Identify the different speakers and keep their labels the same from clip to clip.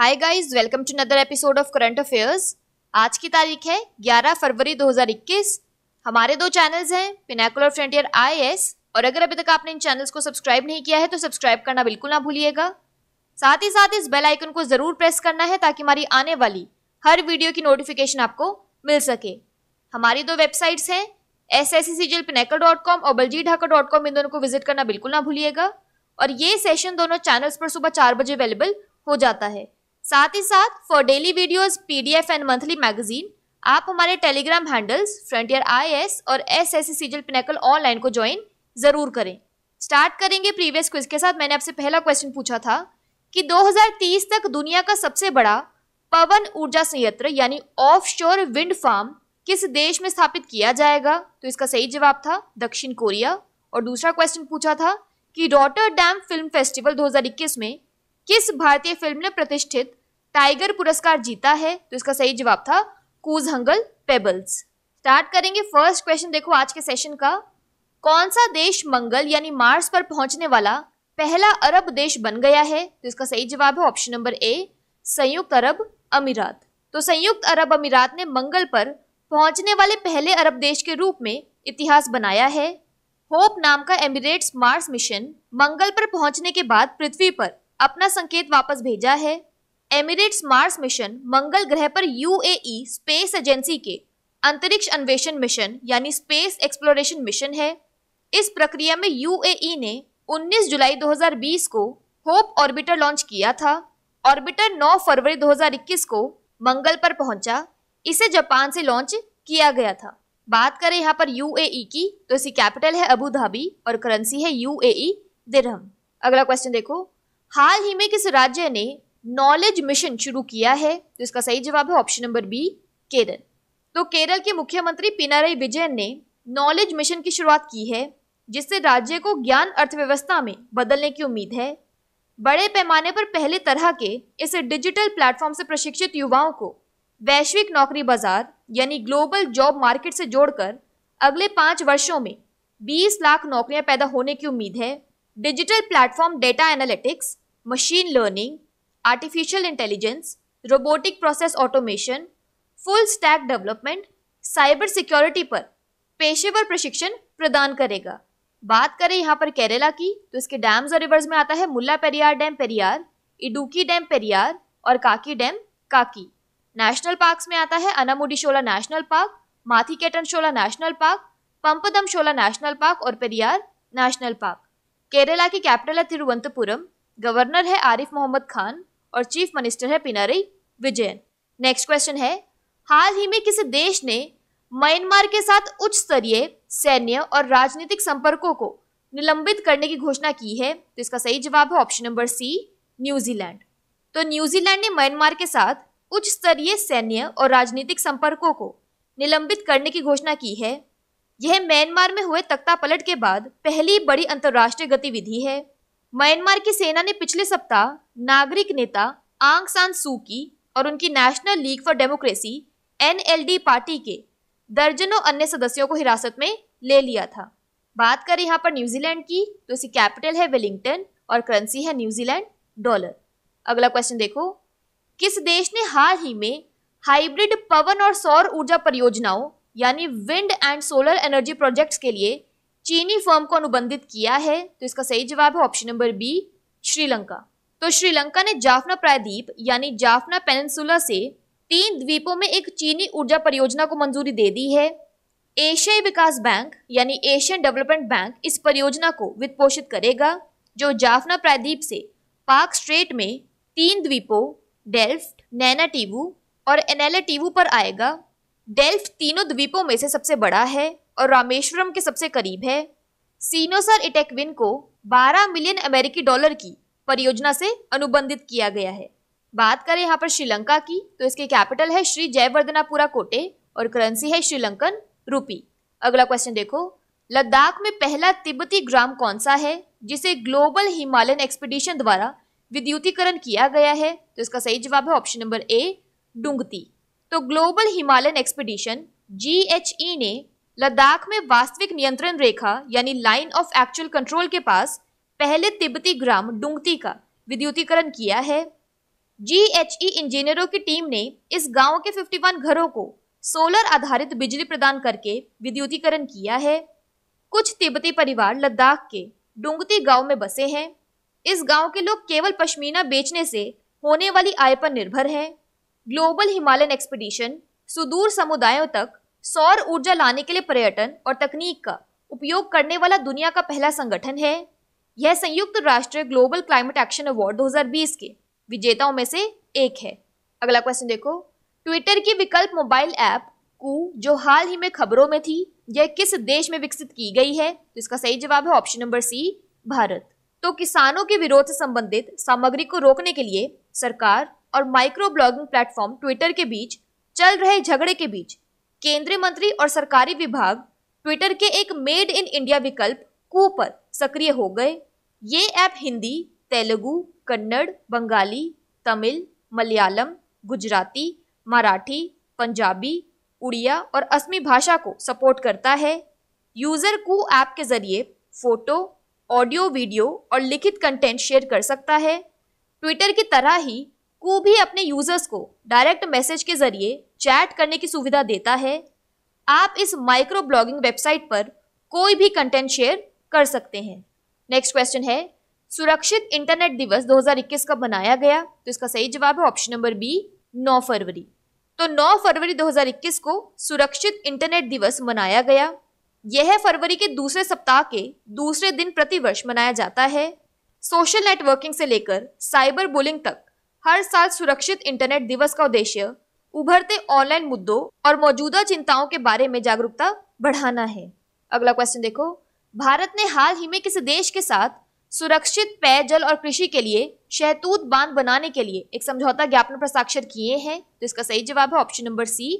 Speaker 1: hi guys welcome to another episode of current affairs आज की तारीख है 11 फरवरी 2021 हमारे दो चैनल्स हैं पिनाकुलर फ्रंटियर आईएएस और अगर अभी तक आपने इन चैनल्स को सब्सक्राइब नहीं किया है तो सब्सक्राइब करना बिल्कुल ना भूलिएगा साथ ही साथ इस बेल आइकन को ज़रूर प्रेस करना है ताकि हमारी आने वाली हर वीडियो की नोटिफिकेशन आपको मिल सके हमारी दो वेबसाइट्स हैं S S C G pinnacle dot com और बलजी ढाका डॉट कॉम इन दोनों को विजिट करना बिल्कुल ना भूलिएगा और ये सेशन दोनों चैनल्स पर सुबह चार बजे अवेलेबल हो जाता है साथ ही साथ for daily videos PDF and monthly magazine आप हमारे टेलीग्राम हैंडल्स फ्रंटियर आई और एस एस सीजल पिनेकल ऑनलाइन को ज्वाइन जरूर करें स्टार्ट करेंगे प्रीवियस क्विज के साथ मैंने आपसे पहला क्वेश्चन पूछा था कि 2030 तक दुनिया का सबसे बड़ा पवन ऊर्जा संयंत्र यानी ऑफशोर विंड फार्म किस देश में स्थापित किया जाएगा तो इसका सही जवाब था दक्षिण कोरिया और दूसरा क्वेश्चन पूछा था कि डॉटर डैम फिल्म फेस्टिवल 2021 में किस भारतीय फिल्म ने प्रतिष्ठित टाइगर पुरस्कार जीता है तो इसका सही जवाब था कूज हंगल पेबल्स स्टार्ट करेंगे फर्स्ट क्वेश्चन देखो आज के सेशन का कौन सा देश मंगल यानी मार्स पर पहुंचने वाला पहला अरब देश बन गया है तो इसका सही जवाब है ऑप्शन नंबर ए संयुक्त अरब अमीरात तो संयुक्त अरब अमीरात ने मंगल पर पहुंचने वाले पहले अरब देश के रूप में इतिहास बनाया है होप नाम का एमिरेट्स मार्स मिशन मंगल पर पहुंचने के बाद पृथ्वी पर अपना संकेत वापस भेजा है एमिरेट्स मार्स मिशन मंगल ग्रह पर यूएई स्पेस एजेंसी के अंतरिक्ष अन्वेषण मिशन यानी स्पेस एक्सप्लोरेशन मिशन है इस प्रक्रिया में यूएई ने 19 जुलाई 2020 को होप ऑर्बिटर लॉन्च किया था ऑर्बिटर 9 फरवरी 2021 को मंगल पर पहुंचा इसे जापान से लॉन्च किया गया था बात करें यहाँ पर यूएई की तो इसकी कैपिटल है अबू धाबी और करेंसी है यूएई दिरहम अगला क्वेश्चन देखो हाल ही में किस राज्य ने नॉलेज मिशन शुरू किया है तो इसका सही जवाब है ऑप्शन नंबर बी केरल तो केरल के मुख्यमंत्री पिनाराई विजयन ने नॉलेज मिशन की शुरुआत की है जिससे राज्य को ज्ञान अर्थव्यवस्था में बदलने की उम्मीद है बड़े पैमाने पर पहले तरह के इस डिजिटल प्लेटफॉर्म से प्रशिक्षित युवाओं को वैश्विक नौकरी बाजार यानी ग्लोबल जॉब मार्केट से जोड़कर अगले पाँच वर्षों में 20 लाख नौकरियां पैदा होने की उम्मीद है digital platform data analytics machine learning artificial intelligence robotic process automation full stack development cyber security पर पेशेवर प्रशिक्षण प्रदान करेगा बात करें यहाँ पर केरला की तो इसके डैम्स और रिवर्स में आता है मुल्ला पेरियार डैम पेरियार इडुकी डैम पेरियार और काकी डैम काकी नेशनल पार्क्स में आता है अनामुडीशोला national park Mathi Shola national park Pampadam Shola national park और पेरियार नेशनल पार्क केरला की कैपिटल है तिरुवंतपुरम गवर्नर है आरिफ मोहम्मद खान और चीफ मिनिस्टर है पिनारई विजयन नेक्स्ट क्वेश्चन है हाल ही में किसी देश ने म्यांमार के साथ उच्च स्तरीय सैन्य और राजनीतिक संपर्कों को निलंबित करने की घोषणा की है तो इसका सही जवाब है ऑप्शन नंबर सी न्यूजीलैंड तो न्यूजीलैंड ने म्यांमार के साथ उच्च स्तरीय सैन्य और राजनीतिक संपर्कों को निलंबित करने की घोषणा की है यह म्यांमार में हुए तख्तापलट के बाद पहली बड़ी अंतर्राष्ट्रीय गतिविधि है म्यांमार की सेना ने पिछले सप्ताह नागरिक नेता आंग सान सू की और उनकी National League for Democracy N party के दर्जनों अन्य सदस्यों को हिरासत में ले लिया था बात करें यहाँ पर न्यूजीलैंड की तो इसकी कैपिटल है वेलिंगटन और करेंसी है न्यूजीलैंड डॉलर अगला क्वेश्चन देखो किस देश ने हाल ही में हाइब्रिड पवन और सौर ऊर्जा परियोजनाओं यानी wind and solar energy projects के लिए चीनी फर्म को अनुबंधित किया है तो इसका सही जवाब है ऑप्शन नंबर बी श्रीलंका तो श्रीलंका ने जाफना प्रायद्वीप यानी जाफना पेनसुला से तीन द्वीपों में एक चीनी ऊर्जा परियोजना को मंजूरी दे दी है एशियाई विकास बैंक यानी एशियन डेवलपमेंट बैंक इस परियोजना को वित्त पोषित करेगा जो जाफना प्रायद्वीप से पाक स्ट्रेट में तीन द्वीपों डेल्फ्ट नैना टीवू और एनेला टीवू पर आएगा डेल्फ्ट तीनों द्वीपों में से सबसे बड़ा है और रामेश्वरम के सबसे करीब है सीनोसर इटेक्विन को 12 मिलियन अमेरिकी डॉलर की परियोजना से अनुबंधित किया गया है बात करें यहाँ पर श्रीलंका की तो इसके कैपिटल है श्री जयवर्धनापुरा कोटे और करेंसी है श्रीलंकन रूपी अगला क्वेश्चन देखो लद्दाख में पहला तिब्बती ग्राम कौन सा है जिसे ग्लोबल हिमालयन एक्सपीडिशन द्वारा विद्युतीकरण किया गया है तो इसका सही जवाब है ऑप्शन नंबर ए डुंगती तो ग्लोबल हिमालयन एक्सपीडिशन जी e ने लद्दाख में वास्तविक नियंत्रण रेखा यानी लाइन ऑफ एक्चुअल कंट्रोल के पास पहले तिब्बती ग्राम डुंगती का विद्युतीकरण किया है जीएचई e इंजीनियरों की टीम ने इस गांव के 51 घरों को सोलर आधारित बिजली प्रदान करके विद्युतीकरण किया है कुछ तिब्बती परिवार लद्दाख के डुंगती गांव में बसे हैं इस गांव के लोग केवल पश्मीना बेचने से होने वाली आय पर निर्भर हैं ग्लोबल हिमालयन एक्सपीडिशन सुदूर समुदायों तक सौर ऊर्जा लाने के लिए पर्यटन और तकनीक का उपयोग करने वाला दुनिया का पहला संगठन है यह संयुक्त राष्ट्र ग्लोबल क्लाइमेट एक्शन अवार्ड 2020 के विजेताओं में से एक है अगला क्वेश्चन देखो ट्विटर की विकल्प मोबाइल ऐप कु जो हाल ही में खबरों में थी यह किस देश में विकसित की गई है तो इसका सही जवाब है ऑप्शन नंबर सी भारत तो किसानों के विरोध से संबंधित सामग्री को रोकने के लिए सरकार और माइक्रो ब्लॉगिंग प्लेटफॉर्म ट्विटर के बीच चल रहे झगड़े के बीच केंद्रीय मंत्री और सरकारी विभाग ट्विटर के एक मेड इन इंडिया विकल्प कू पर सक्रिय हो गए ये ऐप हिंदी तेलुगु कन्नड़ बंगाली तमिल मलयालम गुजराती मराठी पंजाबी उड़िया और असमी भाषा को सपोर्ट करता है यूज़र कु ऐप के ज़रिए फ़ोटो ऑडियो वीडियो और लिखित कंटेंट शेयर कर सकता है ट्विटर की तरह ही को भी अपने यूजर्स को डायरेक्ट मैसेज के जरिए चैट करने की सुविधा देता है आप इस माइक्रो ब्लॉगिंग वेबसाइट पर कोई भी कंटेंट शेयर कर सकते हैं नेक्स्ट क्वेश्चन है सुरक्षित इंटरनेट दिवस 2021 कब मनाया गया तो इसका सही जवाब है ऑप्शन नंबर बी 9 फरवरी तो 9 फरवरी 2021 को सुरक्षित इंटरनेट दिवस मनाया गया यह फरवरी के दूसरे सप्ताह के दूसरे दिन प्रतिवर्ष मनाया जाता है सोशल नेटवर्किंग से लेकर साइबर बुलिंग तक हर साल सुरक्षित इंटरनेट दिवस का उद्देश्य उभरते ऑनलाइन मुद्दों और मौजूदा चिंताओं के बारे में जागरूकता बढ़ाना है अगला क्वेश्चन देखो भारत ने हाल ही में किस देश के साथ सुरक्षित पेयजल और कृषि के लिए शहतूत बांध बनाने के लिए एक समझौता ज्ञापन पर किए हैं तो इसका सही जवाब है ऑप्शन नंबर सी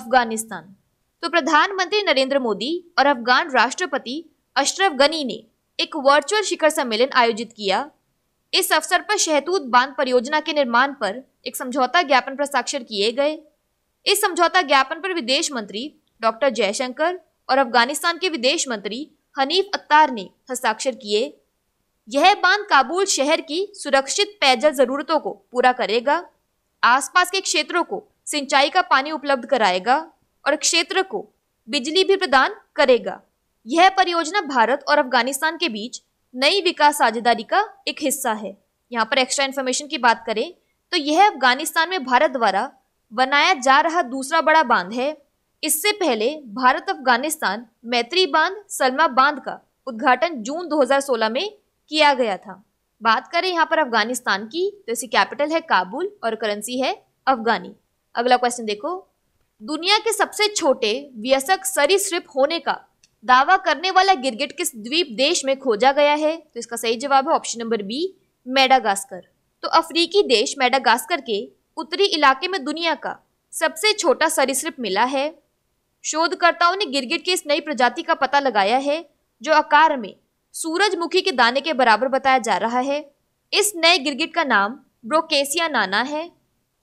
Speaker 1: अफगानिस्तान तो प्रधानमंत्री नरेंद्र मोदी और अफगान राष्ट्रपति अशरफ गनी ने एक वर्चुअल शिखर सम्मेलन आयोजित किया इस अवसर पर शहतूत बांध परियोजना के निर्माण पर एक समझौता ज्ञापन पर साक्षर किए गए इस समझौता ज्ञापन पर विदेश मंत्री डॉक्टर जयशंकर और अफगानिस्तान के विदेश मंत्री हनीफ अत्तार ने हस्ताक्षर किए यह बांध काबुल शहर की सुरक्षित पेयजल जरूरतों को पूरा करेगा आसपास के क्षेत्रों को सिंचाई का पानी उपलब्ध कराएगा और क्षेत्र को बिजली भी प्रदान करेगा यह परियोजना भारत और अफगानिस्तान के बीच नई विकास साझेदारी का एक हिस्सा है यहाँ पर एक्स्ट्रा इन्फॉर्मेशन की बात करें तो यह अफगानिस्तान में भारत द्वारा बनाया जा रहा दूसरा बड़ा बांध है इससे पहले भारत अफगानिस्तान मैत्री बांध सलमा बांध का उद्घाटन जून 2016 में किया गया था बात करें यहाँ पर अफगानिस्तान की तो इसकी कैपिटल है काबुल और करेंसी है अफगानी अगला क्वेश्चन देखो दुनिया के सबसे छोटे व्यसक सरीसृप होने का दावा करने वाला गिरगिट किस द्वीप देश में खोजा गया है तो इसका सही जवाब है ऑप्शन नंबर बी मेडागास्कर तो अफ्रीकी देश मेडागास्कर के उत्तरी इलाके में दुनिया का सबसे छोटा सरिसप मिला है शोधकर्ताओं ने गिरगिट की इस नई प्रजाति का पता लगाया है जो आकार में सूरजमुखी के दाने के बराबर बताया जा रहा है इस नए गिरगिट का नाम ब्रोकेसिया नाना है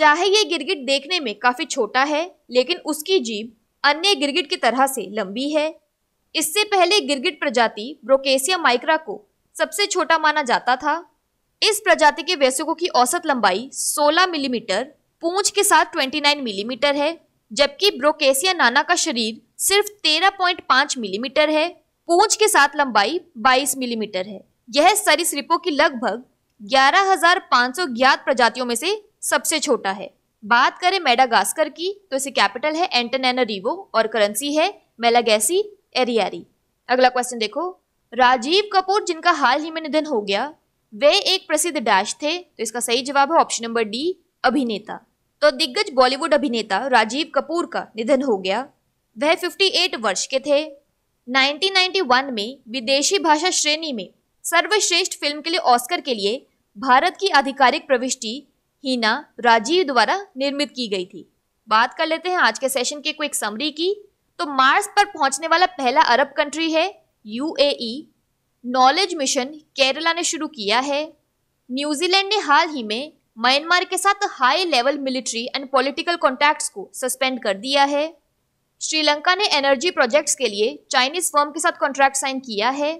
Speaker 1: चाहे ये गिरगिट देखने में काफ़ी छोटा है लेकिन उसकी जीभ अन्य गिरगिट की तरह से लंबी है इससे पहले गिरगिट प्रजाति ब्रोकेसिया माइक्रा को सबसे छोटा माना जाता था इस प्रजाति के वयस्कों की औसत लंबाई 16 मिलीमीटर पूंछ के साथ 29 मिलीमीटर है जबकि ब्रोकेसिया नाना का शरीर सिर्फ 13.5 मिलीमीटर है पूंछ के साथ लंबाई 22 मिलीमीटर है यह सरिसृपों की लगभग 11,500 ज्ञात प्रजातियों में से सबसे छोटा है बात करें मेडागास्कर की तो इसे कैपिटल है एंटनैना रिवो और करेंसी है मेलागैसी एरियारी अगला क्वेश्चन देखो राजीव कपूर जिनका हाल ही में निधन हो गया वे एक प्रसिद्ध डैश थे तो इसका सही जवाब है ऑप्शन नंबर डी अभिनेता तो दिग्गज बॉलीवुड अभिनेता राजीव कपूर का निधन हो गया वह 58 वर्ष के थे 1991 में विदेशी भाषा श्रेणी में सर्वश्रेष्ठ फिल्म के लिए ऑस्कर के लिए भारत की आधिकारिक प्रविष्टि हीना राजीव द्वारा निर्मित की गई थी बात कर लेते हैं आज के सेशन के क्विक समरी की तो मार्स पर पहुंचने वाला पहला अरब कंट्री है यूएई नॉलेज मिशन केरला ने शुरू किया है न्यूजीलैंड ने हाल ही में म्यांमार के साथ high level military and political contacts को सस्पेंड कर दिया है श्रीलंका ने एनर्जी प्रोजेक्ट्स के लिए चाइनीज फर्म के साथ कॉन्ट्रैक्ट साइन किया है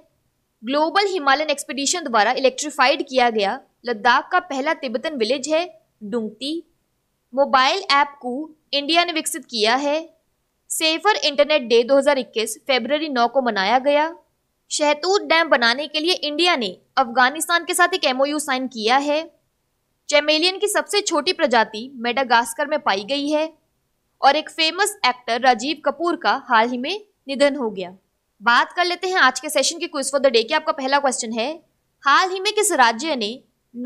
Speaker 1: ग्लोबल हिमालयन एक्सपीडिशन द्वारा इलेक्ट्रीफाइड किया गया लद्दाख का पहला तिब्बतन विलेज है डुंगती मोबाइल ऐप को इंडिया ने विकसित किया है सेफर इंटरनेट डे 2021 फरवरी 9 को मनाया गया शहतूत डैम बनाने के लिए इंडिया ने अफगानिस्तान के साथ एक एमओयू साइन किया है चैमेलियन की सबसे छोटी प्रजाति मेडागास्कर में पाई गई है और एक फेमस एक्टर राजीव कपूर का हाल ही में निधन हो गया बात कर लेते हैं आज के सेशन के क्विज फॉर द डे की आपका पहला क्वेश्चन है हाल ही में किस राज्य ने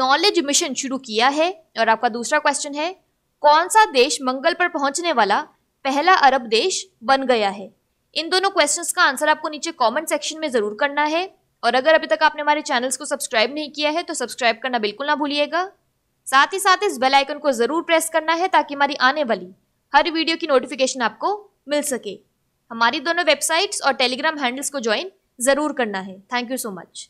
Speaker 1: नॉलेज मिशन शुरू किया है और आपका दूसरा क्वेश्चन है कौन सा देश मंगल पर पहुंचने वाला पहला अरब देश बन गया है इन दोनों क्वेश्चंस का आंसर आपको नीचे कमेंट सेक्शन में ज़रूर करना है और अगर अभी तक आपने हमारे चैनल्स को सब्सक्राइब नहीं किया है तो सब्सक्राइब करना बिल्कुल ना भूलिएगा साथ ही साथ इस बेल आइकन को ज़रूर प्रेस करना है ताकि हमारी आने वाली हर वीडियो की नोटिफिकेशन आपको मिल सके हमारी दोनों वेबसाइट्स और टेलीग्राम हैंडल्स को ज्वाइन ज़रूर करना है थैंक यू सो मच